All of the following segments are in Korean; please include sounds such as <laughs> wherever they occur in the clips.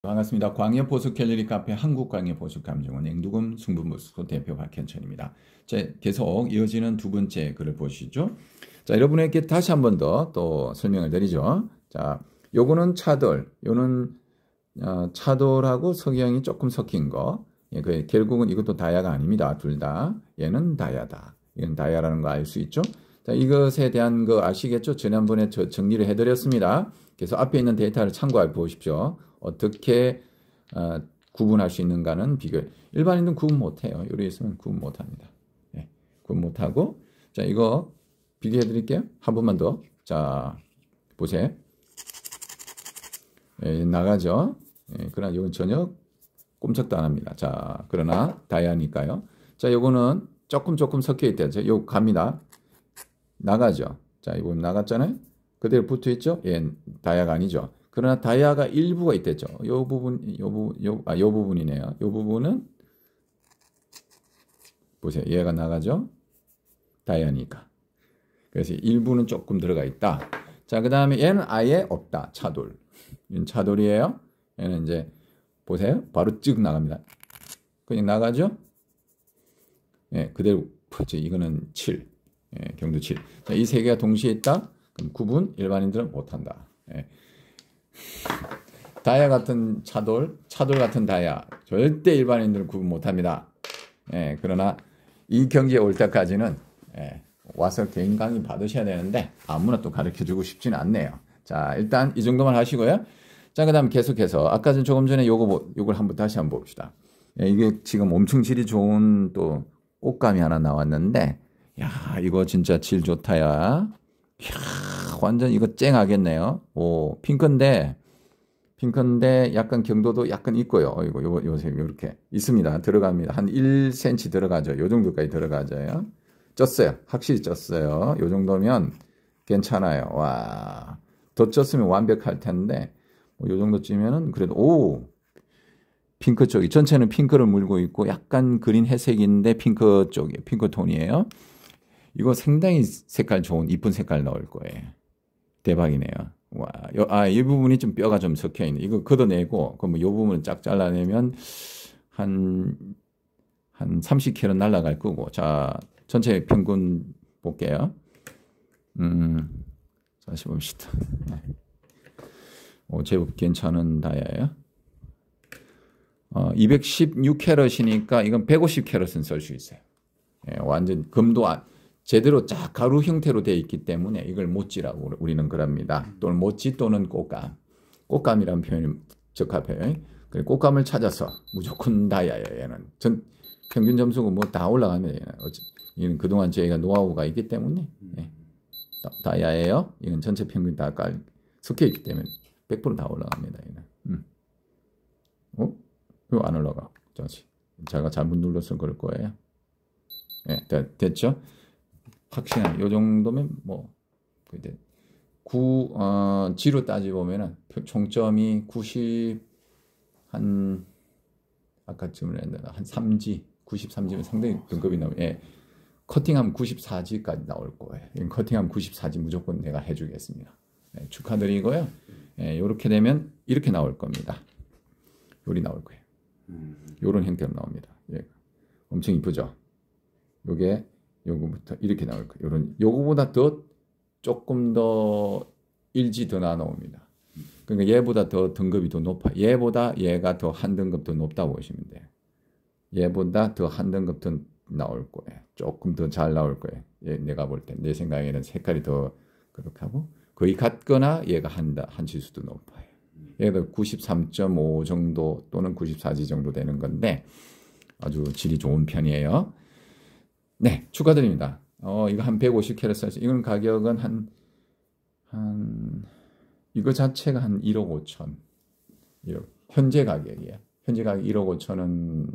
반갑습니다. 광해 보수 캘리리 카페 한국 광해 보수 감정원 앵두금 승부무수 대표 박현천입니다. 자, 계속 이어지는 두 번째 글을 보시죠. 자, 여러분에게 다시 한 번 더 또 설명을 드리죠. 자, 요거는 차돌, 요는 어, 차돌하고 석양이 조금 섞인 거. 예, 그 결국은 이것도 다야가 아닙니다. 둘 다. 얘는 다야다. 이건 다야라는 거 알 수 있죠? 자, 이것에 대한 거 아시겠죠? 지난번에 저 정리를 해드렸습니다. 그래서 앞에 있는 데이터를 참고해 보십시오. 어떻게 어, 구분할 수 있는가는 비결. 일반인은 구분 못해요. 요리에서는 구분 못합니다. 예, 구분 못하고 자 이거 비교해 드릴게요. 한 번만 더. 자 보세요. 예, 나가죠. 예, 그러나 이건 전혀 꼼짝도 안 합니다. 자 그러나 다이아니까요. 자 요거는 조금 조금 섞여 있대요. 자, 요 갑니다. 나가죠. 자 이거 나갔잖아요. 그대로 붙어 있죠. 예, 다이아가 아니죠. 그러나 다이아가 일부가 있대죠요 부분, 요 부분, 요, 아, 요 부분이네요. 요 부분은 보세요. 얘가 나가죠. 다이아니까. 그래서 일부는 조금 들어가 있다. 자, 그 다음에 얘는 아예 없다. 차돌. 얘는 차돌이에요. 얘는 이제 보세요. 바로 찍 나갑니다. 그냥 나가죠. 예, 그대로 그렇 이거는 7. 예, 경도 7. 자, 이 세 개가 동시에 있다. 그럼 구분 일반인들은 못한다. 예. 다야 같은 차돌, 차돌 같은 다야 절대 일반인들 구분 못합니다. 예, 그러나 이 경지에 올 때까지는 예, 와서 개인 강의 받으셔야 되는데 아무나 또 가르쳐주고 싶지 않네요. 자, 일단 이 정도만 하시고요. 자, 그 다음 계속해서 아까 전 조금 전에 요거 뭐, 요걸 한번 다시 한번 봅시다. 예, 이게 지금 엄청 질이 좋은 또 꽃감이 하나 나왔는데 야 이거 진짜 질 좋다야. 야 완전 이거 쨍하겠네요. 오, 핑크인데, 핑크인데 약간 경도도 약간 있고요. 이거 요, 요새 이렇게 있습니다. 들어갑니다. 한 1cm 들어가죠. 요 정도까지 들어가죠. 쪘어요. 확실히 쪘어요. 요 정도면 괜찮아요. 와. 더 쪘으면 완벽할 텐데, 뭐요 정도 찌면은 그래도, 오! 핑크 쪽이, 전체는 핑크를 물고 있고, 약간 그린 회색인데 핑크 쪽이, 핑크 톤이에요. 이거 상당히 색깔 좋은, 이쁜 색깔 넣을 거예요. 대박이네요. 와, 요, 아, 이 부분이 좀 뼈가 좀 섞여 있네. 이거 걷어내고, 그럼 이 뭐 부분을 쫙 잘라내면 한, 한 30kg 날라갈 거고. 자, 전체 평균 볼게요. 음, 다시 봅시다. 네. 오, 제법 괜찮은 다이아예요. 어, 216캐럿이니까 이건 150캐럿은 쓸수 있어요. 예, 완전 금도 안, 제대로 쫙 가루 형태로 되어 있기 때문에 이걸 못지라고 우리는 그럽니다. 또는 모찌 또는 꽃감. 꽃감이라는 표현이 적합해요. 꽃감을 찾아서 무조건 다야요, 얘는. 전 평균 점수가 뭐다 올라가면 얘 이건 그동안 저희가 노하우가 있기 때문에. 예. 다야예요. 이건 전체 평균 다 깔, 섞여 있기 때문에 100%다 올라갑니다. 얘는. 음. 어? 왜안 올라가? 제가 잘못 눌러서 그럴 거예요. 예, 됐죠? 확신한 요 정도면 뭐 그 이제 9 어, 지로 따지 보면은 총점이 90 한 아까 질을 했는데 한 3지 93지면 상당히 등급이 나오면 예. 커팅하면 94지까지 나올 거예요. 예, 커팅하면 94지 무조건 내가 해주겠습니다. 예, 축하드리고요. 예, 이렇게 되면 이렇게 나올 겁니다. 요리 나올 거예요. 음. 요런 형태로 나옵니다. 예. 엄청 이쁘죠? 요게 요거부터 이렇게 나올 거예요. 요런 요거보다 더 조금 더 일지 더 나옵니다. 그러니까 얘보다 더 등급이 더 높아. 얘보다 얘가 더 한 등급 더 높다고 보시면 돼 얘보다 더 한 등급 더 나올 거예요. 조금 더 잘 나올 거예요. 내가 볼 때 내 생각에는 색깔이 더 그렇게 하고 거의 같거나 얘가 한다 한 지수도 높아요. 얘가 93.5 정도 또는 94지 정도 되는 건데 아주 질이 좋은 편이에요. 네, 축하드립니다. 어, 이거 한 150캐럿 이건 가격은 한, 한, 이거 자체가 한 1억 5천. 1억. 현재 가격이에요. 현재 가격 1억 5천은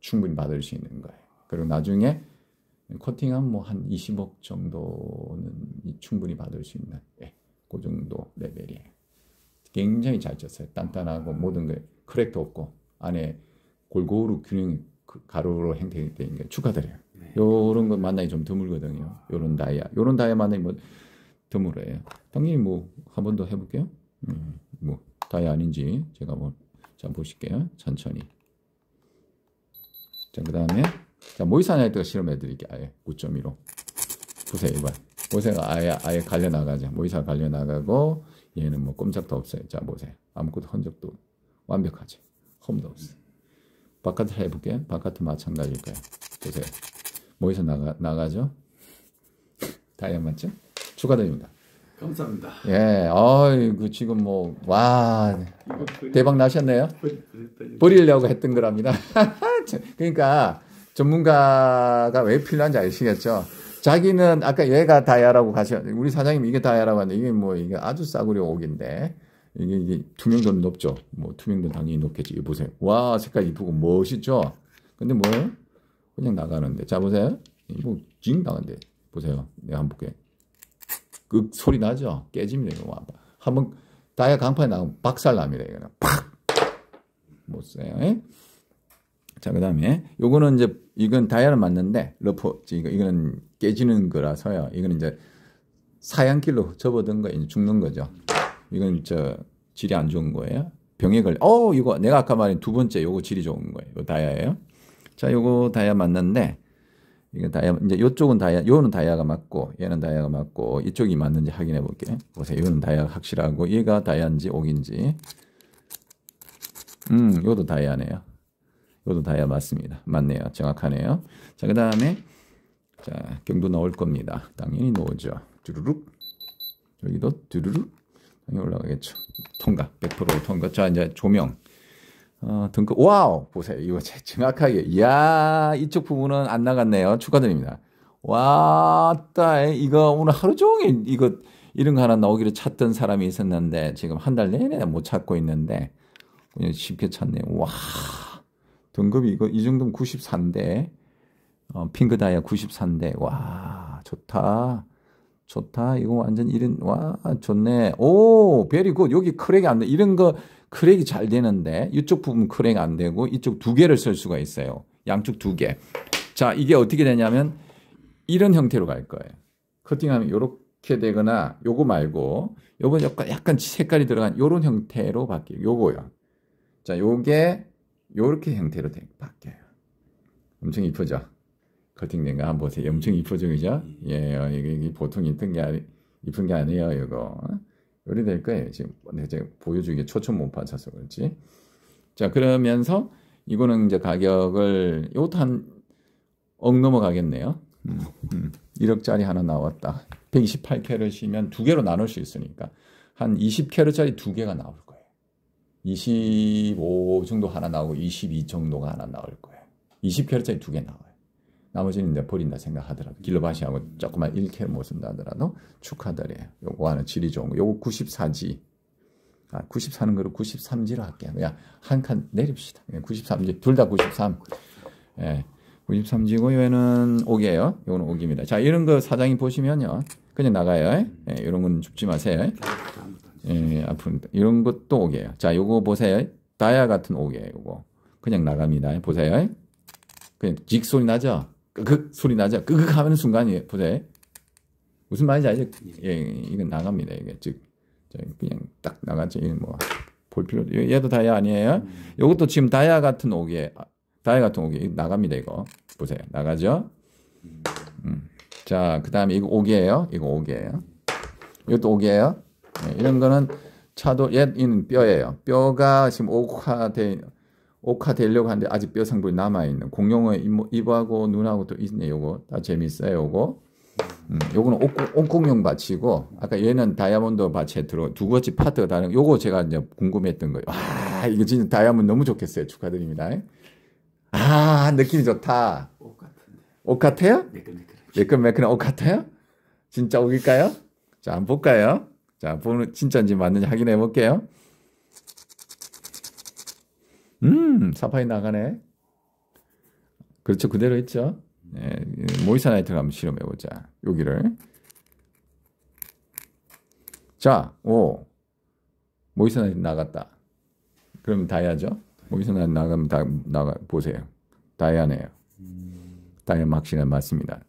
충분히 받을 수 있는 거예요. 그리고 나중에 커팅하뭐한 20억 정도는 충분히 받을 수 있는, 예, 그 정도 레벨이에요. 굉장히 잘 쳤어요. 단단하고 모든 게 크랙도 없고 안에 골고루 균형 그 가로로 형태되어 있는 게 축하드려요. 네. 요런 거 만나기 좀 드물거든요. 요런 다이아. 요런 다이아 만나기 뭐 드물어요. 당연히 뭐 한 번 더 해볼게요. 음, 뭐 다이아 아닌지 제가 뭐자 보실게요. 천천히. 자, 그 다음에 자 모의사 나이트가 실험해드릴게요. 아예 5.1로 보세요 이번 모세가 아예 아예 갈려 나가죠. 모의사 갈려 나가고 얘는 뭐 꼼짝도 없어요. 자 보세요 아무것도 흔적도 완벽하지. 홈도 없어. 바깥을 해볼게. 바깥도 마찬가지일 거예요. 보세요. 모여서 나가, 나가죠? 다이안 맞죠? 축하드립니다. 감사합니다. 예, 아이그 지금 뭐, 와, 대박 나셨네요? 버리려고 했던 거랍니다. <laughs> 그러니까 전문가가 왜 필요한지 아시겠죠? 자기는 아까 얘가 다이아라고 가셔, 우리 사장님 이게 다이아라고 하는데 이게 뭐, 이게 아주 싸구려 옥인데. 이게, 이게 투명도는 높죠. 뭐 투명도 당연히 높겠지. 보세요. 와 색깔 이쁘고 멋있죠. 근데 뭐예요? 그냥 나가는데. 자, 보세요. 이징 뭐, 나간대. 보세요. 내가 한 번 볼게. 그 소리 나죠? 깨집니다. 한번 다이아 강판에 나가면 박살 납니다. 이거는 팍! 못 써요. 예? 자, 그 다음에, 요거는 이제, 이건 다이아는 맞는데, 러프, 이거, 이거는 깨지는 거라서요. 이거는 이제 사양길로 접어든 거, 이제 죽는 거죠. 이건 저, 질이 안 좋은 거예요. 병에 걸려. 어, 이거 내가 아까 말한 두 번째 요거 질이 좋은 거예요. 요 다이아예요. 자, 요거 다이아 맞는데 이건 다이아 이제 요쪽은 다이아 요는 다이아가 맞고 얘는 다이아가 맞고 이쪽이 맞는지 확인해 볼게. 보세요. 요는 다이아가 확실하고 얘가 다이아인지 옥인지. 음, 요도 다이아네요. 요도 다이아 맞습니다. 맞네요. 정확하네요. 자, 그다음에 자, 경도 나올 겁니다. 당연히 나오죠. 두루룩. 여기도 두루룩. 당연히 올라가겠죠. 통과. 100% 통과. 자, 이제 조명. 어, 등급, 와우! 보세요. 이거 정확하게. 이야, 이쪽 부분은 안 나갔네요. 축하드립니다. 와, 따, 이거 오늘 하루 종일 이거, 이런 거 하나 나오기를 찾던 사람이 있었는데, 지금 한 달 내내 못 찾고 있는데, 그냥 쉽게 찾네요. 와, 등급이 이거, 이 정도면 94인데, 어, 핑크 다이아 94인데, 와, 좋다. 좋다. 이거 완전 이런, 와, 좋네. 오, 베리 굿. 여기 크랙이 안 돼. 이런 거, 크랙이 잘 되는데 이쪽 부분 크랙 안 되고 이쪽 두 개를 쓸 수가 있어요. 양쪽 두 개. 자, 이게 어떻게 되냐면 이런 형태로 갈 거예요. 커팅하면 이렇게 되거나 요거 말고 요건 약간, 약간 색깔이 들어간 요런 형태로 바뀌어요. 요거요. 자, 요게 요렇게 형태로 바뀌어요. 엄청 이쁘죠? 커팅된 거 한번 보세요. 엄청 이쁘죠, 그죠? 예, 어, 이게 보통 이쁜 게, 아니, 이쁜 게 아니에요, 이거. 요리될까요? 지금 네, 제보여주기 초점 못 받쳐서 그렇지. 자, 그러면서 이거는 이제 가격을 이것도 한억 넘어가겠네요. 음, 1억짜리 음. 하나 나왔다. 128캐럿이면 두 개로 나눌 수 있으니까 한 20캐럿짜리 두 개가 나올 거예요. 25 정도 하나 나오고 22 정도가 하나 나올 거예요. 20캐럿짜리 두 개 나와요. 나머지는 이 버린다 생각하더라도 길로바시하고 조금만 잃게 못 쓴다 하더라도 축하드려요. 요거하는 질이 좋은 거. 요거 94지. 아, 94는 그고 93지로 할게요. 그냥 한칸 내립시다. 93지. 둘 다 93. 예. 93지고 얘는 옥이에요. 요거는 옥입니다. 자, 이런 거 사장이 보시면요. 그냥 나가요. 예, 이런 건 줍지 마세요. 예, 앞으로 이런 것도 옥이에요. 자, 요거 보세요. 다이아 같은 옥이에요, 요거. 그냥 나갑니다. 보세요. 그냥 직 소리 나죠? 끄극 소리 나죠? 끄극 하는 순간이 보세요. 무슨 말인지 알죠? 예. 예, 이건 나갑니다. 이게 즉 그냥 딱 나가죠. 뭐볼 필요 얘도 다이아 아니에요? 이것도 음. 지금 다이아 같은 옥이에 아, 다이아 같은 옥이 나갑니다. 이거 보세요. 나가죠? 음. 음. 자, 그 다음에 이거 옥이에요. 이거 옥이에요. 이것도 옥이에요. 예, 네, 이런 거는 차도 얘는 뼈예요. 뼈가 지금 옥화된 오카 되려고 하는데 아직 뼈 상부에 남아 있는 공룡의 입하고 눈하고 또 있네. 요거 다 재밌어요. 요거. 음, 음 요거는 옥공룡 바치고 아까 얘는 다이아몬드 바치에 들어 두 가지 파트가 다른 요거 제가 이제 궁금했던 거예요. 와, 아, 이거 진짜 다이아몬드 너무 좋겠어요. 축하드립니다. 아, 느낌이 좋다. 옥 같은데. 옥 같아요? 매끈매끈한 옥 같아요? 진짜 옥일까요? 자, 한번 볼까요? 자, 보는 진짜인지 맞는지 확인해 볼게요. 음, 사파이 나가네. 그렇죠. 그대로 있죠. 예, 모이사나이트를 한번 실험해 보자. 여기를. 자, 오. 모이사나이트 나갔다. 그럼 다이아죠. 모이사나이트 나가면 다 나가 보세요. 다이아네요. 다이아 막신나 맞습니다.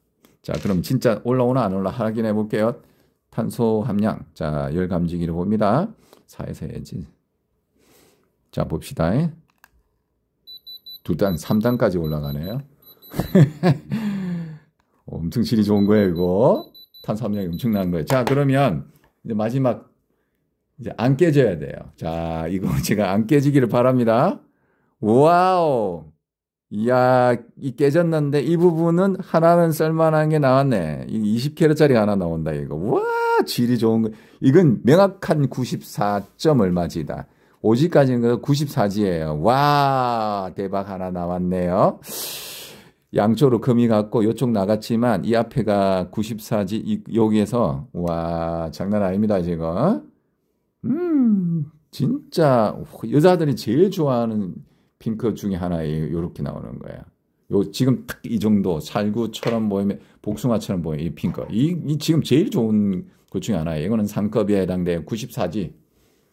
자, 그럼 진짜 올라오나 안 올라 확인해 볼게요. 탄소 함량. 자, 열 감지기를 봅니다. 4에서 해지. 자, 봅시다. 2단, 3단까지 올라가네요. <laughs> 엄청 질이 좋은 거예요, 이거. 탄수함량이 엄청난 거예요. 자, 그러면 이제 마지막 이제 안 깨져야 돼요. 자, 이거 <laughs> 제가 안 깨지기를 바랍니다. 와우. 이야, 이 깨졌는데 이 부분은 하나는 쓸만한 게 나왔네. 20캐럿짜리 하나 나온다, 이거. 와, 질이 좋은 거. 이건 명확한 94점 얼마지다. 5지까지는 94지예요. 와, 대박 하나 나왔네요. 양쪽으로 금이 갔고 이쪽 나갔지만 이 앞에가 94지 이, 여기에서 와, 장난 아닙니다, 지금. 음, 진짜 여자들이 제일 좋아하는 핑크 중에 하나에 요렇게 나오는 거예요. 요 지금 딱 이 정도 살구처럼 보이면 복숭아처럼 보이는 이 핑크. 이, 이 지금 제일 좋은 것 중에 하나예요. 이거는 상급에 해당돼요. 94지.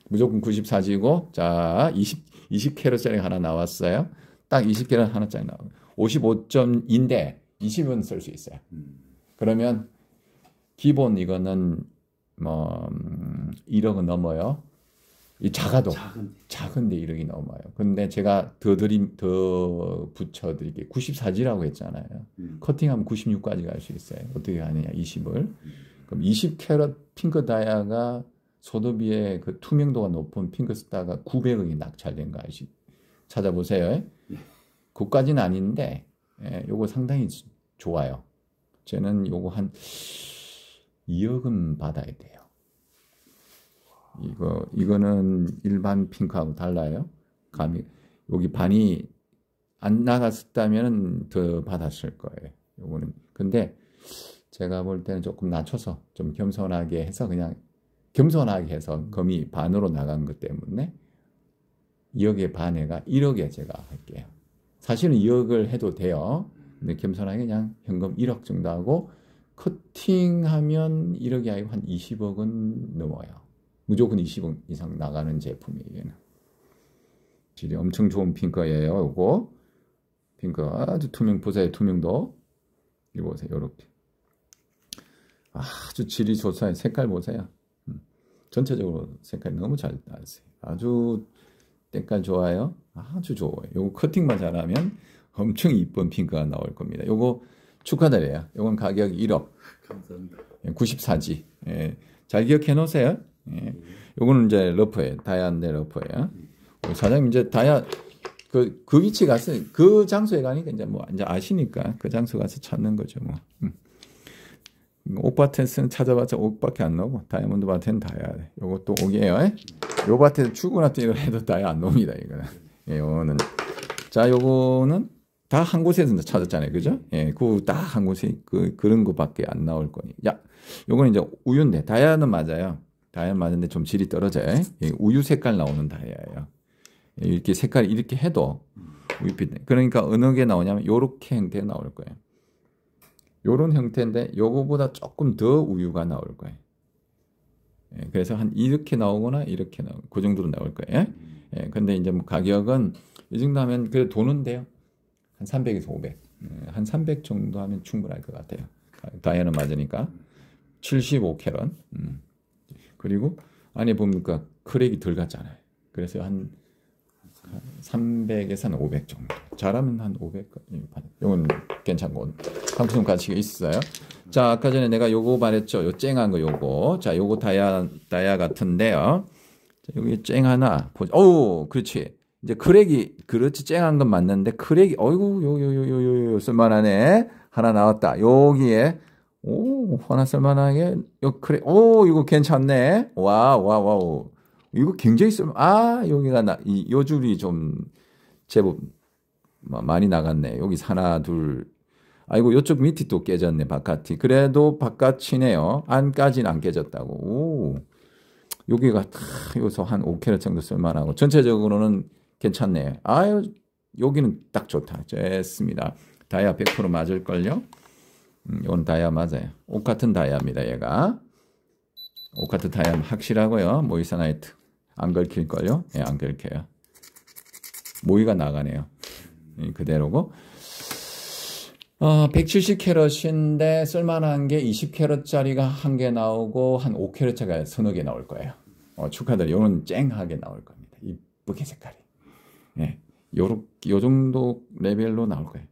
무조건 94지고 자 20, 20캐럿짜리 하나 나왔어요. 딱 20캐럿 하나짜리 나와요. 55점인데 20은 쓸 수 있어요. 그러면 기본 이거는 뭐 1억은 음, 넘어요. 이 작아도 작은데. 1억이 넘어요. 근데 제가 더 드림 더 붙여 드릴게 94G라고 했잖아요. 음. 커팅하면 96까지 갈 수 있어요. 어떻게 하느냐 20을. 그럼 20 캐럿 핑크 다이아가 소도비의 그 투명도가 높은 핑크스타가 900억이 낙찰된 거 아시? 찾아보세요. 네. 그까지는 아닌데 예, 요거 상당히 좋아요. 저는 요거 한 2억은 받아야 돼요. 이거 이거는 일반 핑크하고 달라요. 감이 여기 반이 안 나갔었다면 더 받았을 거예요. 요거는 근데 제가 볼 때는 조금 낮춰서 좀 겸손하게 해서 그냥 겸손하게 해서 음. 금이 반으로 나간 것 때문에 2억에 반해가 1억에 제가 할게요. 사실은 2억을 해도 돼요. 근데 겸손하게 그냥 현금 1억 정도 하고 커팅하면 1억이 아니고 한 20억은 넘어요. 무조건 20억 이상 나가는 제품이에요. 질이 엄청 좋은 핑크예요. 이거 핑크 아주 투명 보세요. 투명도 이거 보세요. 이렇게 아주 질이 좋아요. 색깔 보세요. 전체적으로 색깔이 너무 잘나왔요 아주 색깔 좋아요. 아주 좋아요. 요거 커팅만 잘하면 엄청 이쁜 핑크가 나올 겁니다. 요거 축하드려요. 요건 가격 1억. 감사합니다. 94지. 예, 예. 잘 기억해 놓으세요. 예. 요거는 이제 러프예요. 다이아데 러프예요. 사장님 이제 다이아 그, 그 위치 가서 그 장소에 가니까 이제 뭐 이제 아시니까 그 장소 가서 찾는 거죠 뭐. 음. 옥바 텐스는 찾아봤자 옥밖에 안 나오고 다이아몬드 바텐 다야 돼. 요것도 옥이에요. 에? 요 바텐 출구나 뛰어 해도 다야 안 나옵니다. 이거는. 예, 요거는. 자, 요거는 다 한 곳에서 찾았잖아요. 그죠? 예, 그 다 한 곳에 그 그런 것밖에안 나올 거니. 야. 요거는 이제 우유인데 다이아는 맞아요. 다이아 맞는데 좀 질이 떨어져요. 예, 우유 색깔 나오는 다이아예요. 예, 이렇게 색깔 이렇게 해도 우유빛. 그러니까 어느 게 나오냐면 요렇게 형태 나올 거예요. 요런 형태인데 요거보다 조금 더 우유가 나올 거예요. 예, 그래서 한 이렇게 나오거나 이렇게 나오, 그 정도로 나올 거예요. 예, 근데 이제 뭐 가격은 이 정도 하면 그래 도는 데요. 한 300에서 500. 예, 한300 정도 하면 충분할 것 같아요. 다이아는 맞으니까 75캐런. 음. 그리고 안에 보니까 크랙이 덜 갔잖아요. 그래서 한 300에서 한500 정도. 잘하면 한 500. 이건 예, 괜찮고. 방금 가치가 있어요. 자, 아까 전에 내가 요거 말했죠. 요 쨍한 거 요거. 자, 요거 다야다야 같은데요. 자, 여기 쨍 하나. 보자. 어우, 그렇지. 이제 크랙이 그렇지 쨍한 건 맞는데 크랙이 어이구 요요요 요 요 요 쓸만하네. 하나 나왔다. 여기에 오, 하나 쓸만하게 요 크랙. 오, 이거 괜찮네. 와, 와, 와우. 이거 굉장히 쓸 아, 여기가 나이요 줄이 좀 제법 많이 나갔네. 여기 하나 둘 아이고 요쪽 밑이 또 깨졌네 바깥이. 그래도 바깥이네요. 안까지는 안 깨졌다고. 오. 여기가 다 여기서 한 5캐럿 정도 쓸만하고 전체적으로는 괜찮네. 아유 여기는 딱 좋다. 좋습니다. 다이아 100% 맞을걸요? 음, 이건 다이아 맞아요. 옥 같은 다이아입니다, 얘가. 옥 같은 다이아 확실하고요. 모이사나이트. 안긁힐걸요 예, 안긁혀요 모이가 나가네요. 음, 그대로고. 어, 170캐럿인데 쓸만한 게 20캐럿짜리가 한 개 나오고 한 5캐럿짜리가 서너 개 나올 거예요. 어, 축하드려요. 요런 쨍하게 나올 겁니다. 이쁘게 색깔이. 예. 요요 정도 레벨로 나올 거예요.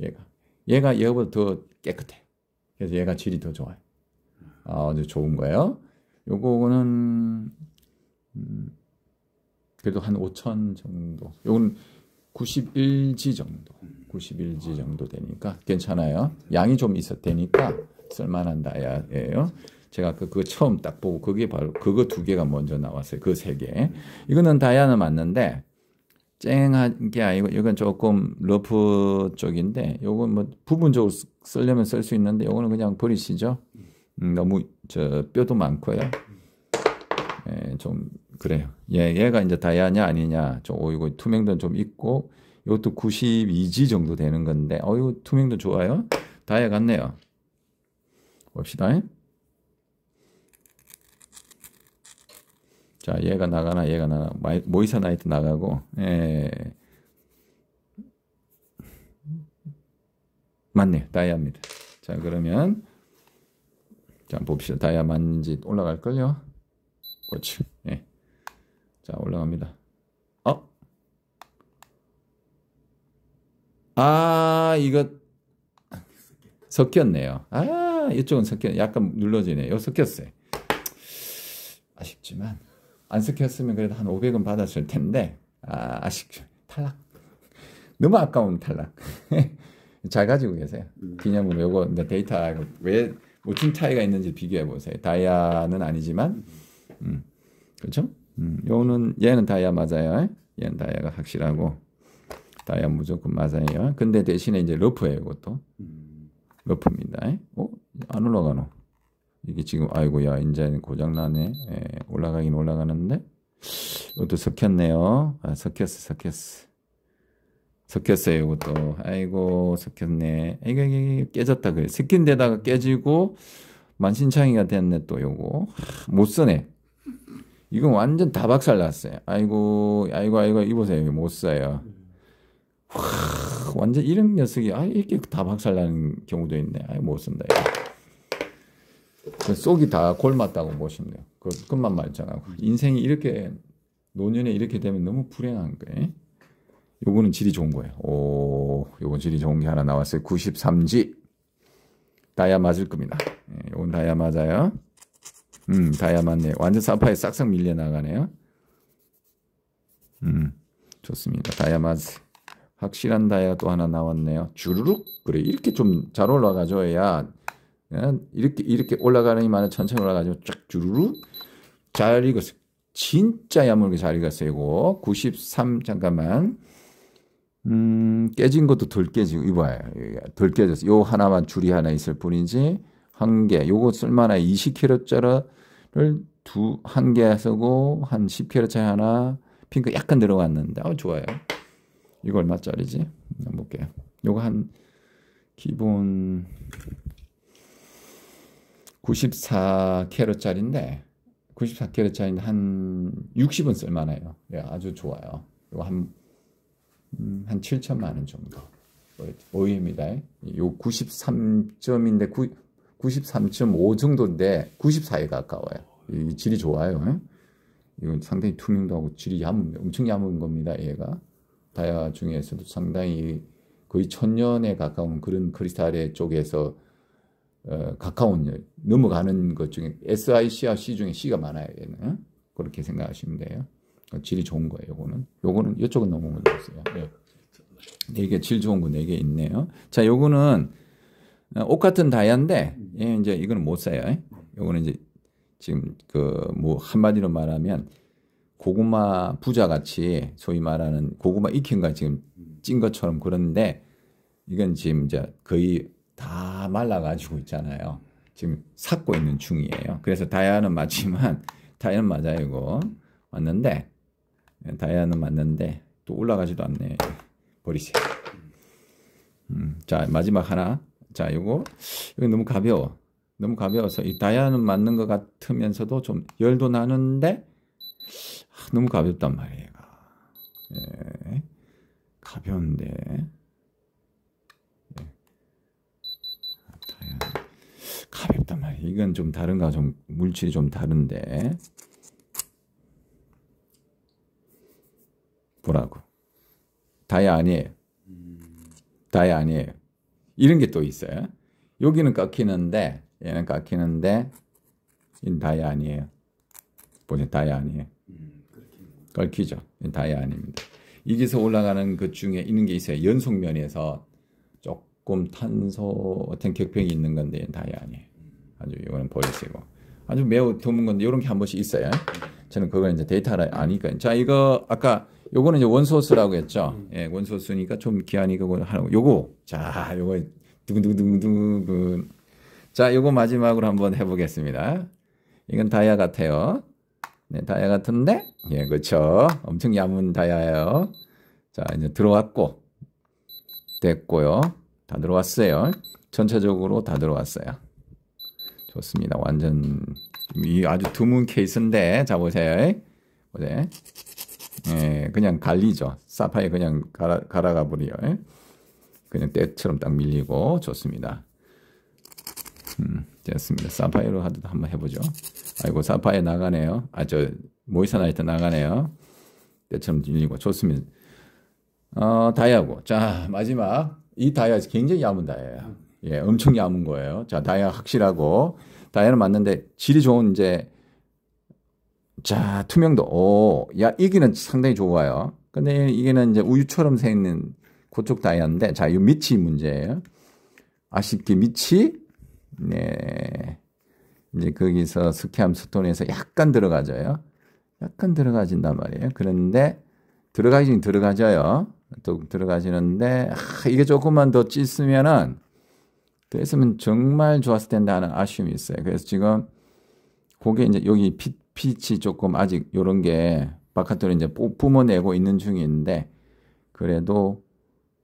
얘가. 얘가 얘보다 더 깨끗해요. 그래서 얘가 질이 더 좋아요. 아, 아주 좋은 거예요. 요거는, 음, 그래도 한 5천 정도. 요건 91G 정도. 90일지 정도 되니까 괜찮아요. 양이 좀 있었대니까 쓸만한 다이아예요. 제가 그, 그 처음 딱 보고 그게 바로 그거 두 개가 먼저 나왔어요. 그 세 개. 이거는 다이아는 맞는데 쨍한 게 아니고 이건 조금 러프 쪽인데 요건 뭐 부분적으로 쓰려면 쓸 수 있는데 요거는 그냥 버리시죠. 음, 너무 저 뼈도 많고요. 예, 좀 그래요. 얘, 예, 얘가 이제 다이아냐 아니냐 좀 오이고 투명도는 좀 있고 이것도 9 2지 정도 되는 건데 어유 투명도 좋아요. 다이아 같네요. 봅시다. 자, 얘가 나가나, 얘가 나가. 마 모이사 나이트 나가고, 예. 맞네요. 다이아입니다. 자, 그러면, 자, 봅시다. 다이아 맞는지 올라갈걸요? 그렇죠. 예. 자, 올라갑니다. 아, 이거 섞였네요. 아, 이쪽은 섞였, 약간 눌러지네요. 요 섞였어요. 아쉽지만, 안 섞였으면 그래도 한5 0 0원 받았을 텐데, 아, 아쉽죠. 탈락. 너무 아까운 탈락. <laughs> 잘 가지고 계세요. 기념으로 요거 데이터, 왜, 무슨 차이가 있는지 비교해 보세요. 다이아는 아니지만, 음, 그렇죠? 음, 요는, 얘는 다이아 맞아요. 얘는 다이아가 확실하고, 다이아 무조건 맞산이 근데 대신에 이제 러프예요, 이것도. 음. 러프입니다. 어? 안 올라가노. 이게 지금 아이고야 인자는 고장나네. 예, 올라가긴 올라가는데 이것도 섞였네요. 아, 섞였어, 섞였어. 섞였어요, 이것도. 아이고, 섞였네. 이게 깨졌다 그래. 섞인 데다가 깨지고 만신창이가 됐네 또 요거. 하, 못 쓰네. 이건 완전 다 박살 났어요. 아이고, 아이고, 아이고, 입으세요. 못 써요. 하, 완전 이런 녀석이 아 이렇게 다 박살나는 경우도 있네. 아못 쓴다. 그 속이 다 골맞다고 보시면 돼요. 그, 그것만 말잖아. 인생이 이렇게 노년에 이렇게 되면 너무 불행한 거예요. 요거는 질이 좋은 거예요. 오, 요건 질이 좋은 게 하나 나왔어요. 93지. 다이아 맞을 겁니다. 예, 요건 다이아 맞아요. 음, 다이아 맞네. 완전 사파에 싹싹 밀려나가네요. 음, 좋습니다. 다이아 맞으세요. 확실한 다이아 또 하나 나왔네요. 주르륵 그래 이렇게 좀 잘 올라가줘야 예, 이렇게 이렇게 올라가는 이만은 천천히 올라가죠. 쫙 주르륵 잘 익었어요. 진짜 야물게 잘 익었어요. 이거 93 잠깐만 음 깨진 것도 덜 깨지고 이봐요. 덜 깨졌어요. 하나만 줄이 하나 있을 뿐이지 한 개. 요거 쓸만한 20kg짜리를 두 한 개 쓰고 한 10kg짜리 하나 핑크 약간 들어갔는데 어 좋아요. 이거 얼마짜리지? 한번 볼게요. 요거 한 기본 94캐럿짜리인데 94캐럿짜리는 한 60은 쓸만해요. 예, 아주 좋아요. 요거 한, 음, 한 7천만 원 정도. OEM이다. 요 93점인데 9, 3 5 정도인데 94에 가까워요. 이 질이 좋아요. 예? 이건 상당히 투명도 하고 질이 얇은, 엄청 얇은 겁니다. 얘가. 다야 중에서도 상당히 거의 천년에 가까운 그런 크리스탈의 쪽에서 어, 가까운 넘어가는 것 중에 SI, c 와 C 중에 C가 많아요. 얘는. 그렇게 생각하시면 돼요. 어, 질이 좋은 거예요. 요거는 요거는 요쪽은 넘은 건 없어요. 예. 네개질 좋은 거네개 있네요. 자, 요거는 어, 옷 같은 다이아인데 예, 이제 이거는 못 사요. 예? 요거는 이제 지금 그 뭐 한마디로 말하면 고구마 부자 같이 소위 말하는 고구마 익힌가 지금 찐 것처럼 그런데 이건 지금 이제 거의 다 말라가지고 있잖아요. 지금 삭고 있는 중이에요. 그래서 다이아는 맞지만 <laughs> 다이아는 맞아요 이거 맞는데 다이아는 맞는데 또 올라가지도 않네. 버리세요. 음, 자 마지막 하나. 자 이거 이거 너무 가벼워. 너무 가벼워서 이 다이아는 맞는 것 같으면서도 좀 열도 나는데 너무 가볍단 말이에요. 예, 가벼운데 예, 아, 가볍단 말이에요. 이건 좀 다른가 좀 물질이 좀 다른데 보라고 다이 아니에요. 다이 아니에요. 이런 게 또 있어요. 여기는 깎이는데 얘는 깎이는데 이 다이 아니에요. 보세요, 다이 아니에요. 걸키죠. 다이안입니다. 이기서 올라가는 것 중에 있는 게 있어요. 연속면에서 조금 탄소 같은 격평이 있는 건데 다이안이 아주 이거는 보이시고 아주 매우 드문 건데 이런 게 한 번씩 있어요. 저는 그걸 이제 데이터를 아니까 자 이거 아까 요거는 이제 원소수라고 했죠. 예, 원소수니까 좀 기한이 그거 하고 요거 자 요거 두근두근두근두근 자 요거 마지막으로 한번 해보겠습니다. 이건 다이아 같아요. 네, 다이아 같은데? 예, 그렇죠. 엄청 얇은 다이예요 자, 이제 들어왔고 됐고요. 다 들어왔어요. 전체적으로 다 들어왔어요. 좋습니다. 완전 이 아주 드문 케이스인데 자 보세요. 보세 예, 그냥 갈리죠. 사파이 그냥 갈아, 갈아가 버려 그냥 때처럼 딱 밀리고 좋습니다. 음. 됐습니다. 사파이로 하도 한번 해보죠. 아이고, 사파이 나가네요. 아, 저, 모이사 나이트 나가네요. 때처럼 질리고, 좋습니다. 어, 다이아고. 자, 마지막. 이 다이아 굉장히 얇은 다이아예요. 예, 엄청 얇은 거예요. 자, 다이아 확실하고. 다이아는 맞는데, 질이 좋은 이제, 자, 투명도. 오, 야, 이기는 상당히 좋아요. 근데 이게는 이제 우유처럼 생긴 고쪽 다이아인데, 자, 이 밑이 문제예요. 아쉽게 밑이 네. 이제 거기서 스캠 스톤에서 약간 들어가져요. 약간 들어가진단 말이에요. 그런데 들어가긴 들어가져요. 또 들어가지는데 아, 이게 조금만 더 찢으면은 됐으면 정말 좋았을 텐데 하는 아쉬움이 있어요. 그래서 지금 그게 이제 여기 빛, 빛이 조금 아직 요런 게 바깥으로 이제 뿜어내고 있는 중인데 그래도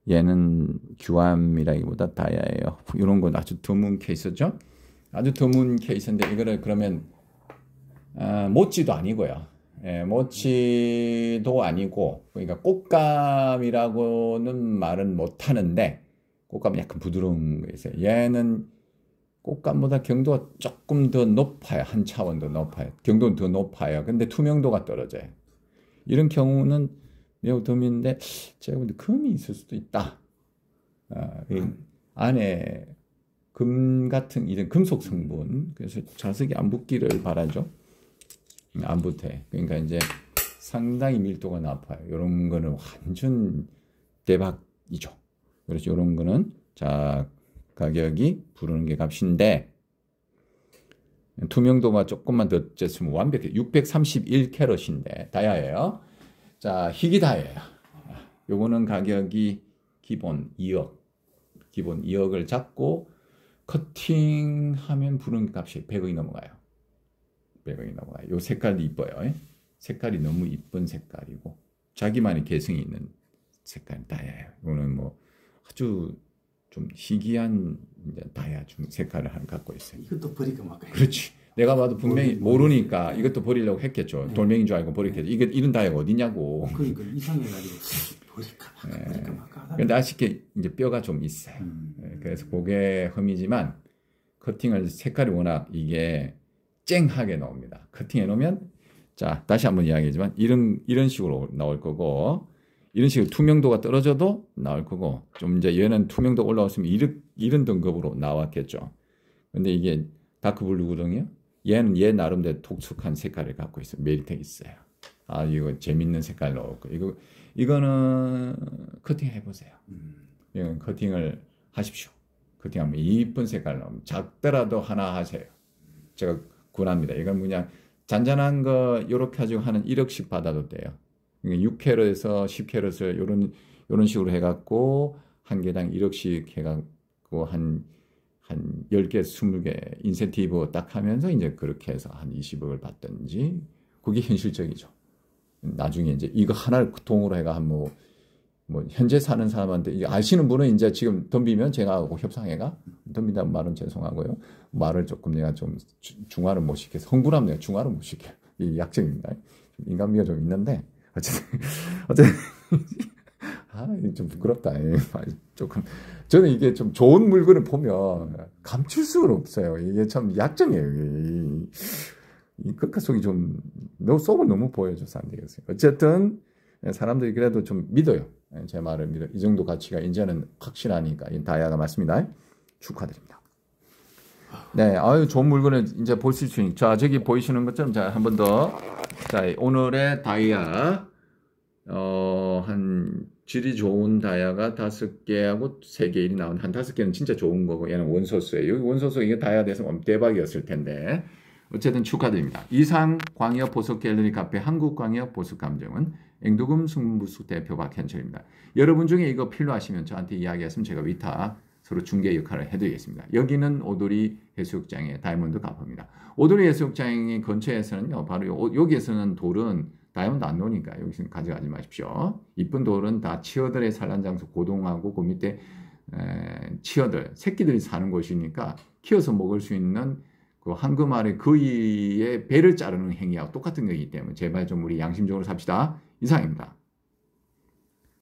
얘는 규함이라기보다 다야예요. <laughs> 이런 건 아주 드문 케이스죠. 아주 드문 케이스인데 이거를 그러면 아, 모찌도 아니고요. 예, 모찌도 아니고 그러니까 꽃감이라고는 말은 못하는데 꽃감 약간 부드러운 거에서 얘는 꽃감보다 경도가 조금 더 높아요. 한 차원 더 높아요. 경도는 더 높아요. 근데 투명도가 떨어져요. 이런 경우는 매우 덤인데 제가 볼 때 금이 있을 수도 있다. 아, 음. 안에 금 같은 이런 금속 성분 그래서 자석이 안 붙기를 바라죠. 음, 안 붙해. 그러니까 이제 상당히 밀도가 나빠요. 이런 거는 완전 대박이죠. 그래서 이런 거는 자 가격이 부르는 게 값인데 투명도가 조금만 더 쬐으면 완벽해. 631 캐럿인데 다이아예요. 자, 희귀다예요. 요거는 가격이 기본 2억. 기본 2억을 잡고 커팅하면 부른 값이 100억이 넘어가요. 100억이 넘어가요. 요 색깔도 이뻐요. 예? 색깔이 너무 이쁜 색깔이고 자기만의 개성이 있는 색깔 다예요 이거는 뭐 아주 좀 희귀한 다야 중 색깔을 갖고 있어요. 이것도 버리고 막 그렇지. 내가 봐도 분명히 모르니까 이것도 네. 버리려고 했겠죠. 네. 돌멩인 줄 알고 버렸겠죠. 이게 이런 다이가 어디냐고. 어, 그러니까 이상해가지고 버릴까 말까 네. 그런데 아쉽게 이제 뼈가 좀 있어요. 음. 네, 그래서 고게 흠이지만 커팅을 색깔이 워낙 이게 쨍하게 나옵니다. 커팅해 놓으면 자 다시 한번 이야기하지만 이런 이런 식으로 나올 거고 이런 식으로 투명도가 떨어져도 나올 거고 좀 이제 얘는 투명도 올라왔으면 이런 이런 등급으로 나왔겠죠. 근데 이게 다크 블루거든요. 얘는 얘 나름대로 독특한 색깔을 갖고 있어 메리트 있어요. 아 이거 재밌는 색깔 넣었고 이거 이거는 커팅 해보세요. 음. 이건 커팅을 하십시오. 커팅하면 이쁜 색깔 나옵 작더라도 하나 하세요. 제가 권합니다. 이건 그냥 잔잔한 거 요렇게 가지고 하는 1억씩 받아도 돼요. 6캐럿에서 10캐럿을 요런 요런 식으로 해갖고 한 개당 1억씩 해갖고 한한 10개, 20개 인센티브 딱 하면서 이제 그렇게 해서 한 20억을 받든지 그게 현실적이죠. 나중에 이제 이거 하나를 통으로 해가 한 뭐, 뭐, 현재 사는 사람한테, 이제 아시는 분은 이제 지금 덤비면 제가 하고 협상해가, 덤비다 말은 죄송하고요. 말을 조금 내가 좀 중화를 못 시켜서, 흥분합니다. 중화를 못 시켜요. 이 약점입니다. 인간미가 좀 있는데, 어쨌든, <laughs> 어쨌든. 아, 좀 부끄럽다. 예, 조금. 저는 이게 좀 좋은 물건을 보면 감출 수가 없어요. 이게 참 약점이에요. 이 끝과 그러니까 속이 좀, 너무 속을 너무 보여줘서 안 되겠어요. 어쨌든, 사람들이 그래도 좀 믿어요. 예, 제 말을 믿어이 정도 가치가 이제는 확실하니까. 다이아가 맞습니다. 축하드립니다. 네, 아유, 좋은 물건을 이제 볼수있으 자, 저기 보이시는 것처럼, 자, 한 번 더. 자, 오늘의 다이아. 어, 한 질이 좋은 다이아가 다섯 개하고 세 개인이 나온 한 다섯 개는 진짜 좋은 거고 얘는 원소수예요. 여기 원소수 이게 다이아 됐으면 대박이었을 텐데 어쨌든 축하드립니다. 이상 광역 보석 갤러리 카페 한국 광역 보석 감정은 앵두금 승부수 대표 박현철입니다. 여러분 중에 이거 필요하시면 저한테 이야기하시면 제가 위탁 서로 중개 역할을 해드리겠습니다. 여기는 오도리 해수욕장의 다이몬드 카페입니다. 오도리 해수욕장의 근처에서는요, 바로 여기에서는 돌은 다이아몬드 안 놓으니까 여기서 는 가져가지 마십시오. 이쁜 돌은 다 치어들의 산란장소 고동하고 그 밑에 에, 치어들, 새끼들이 사는 곳이니까 키워서 먹을 수 있는 그 한그말의 그이의 배를 자르는 행위와 똑같은 거이기 때문에 제발 좀 우리 양심적으로 삽시다. 이상입니다.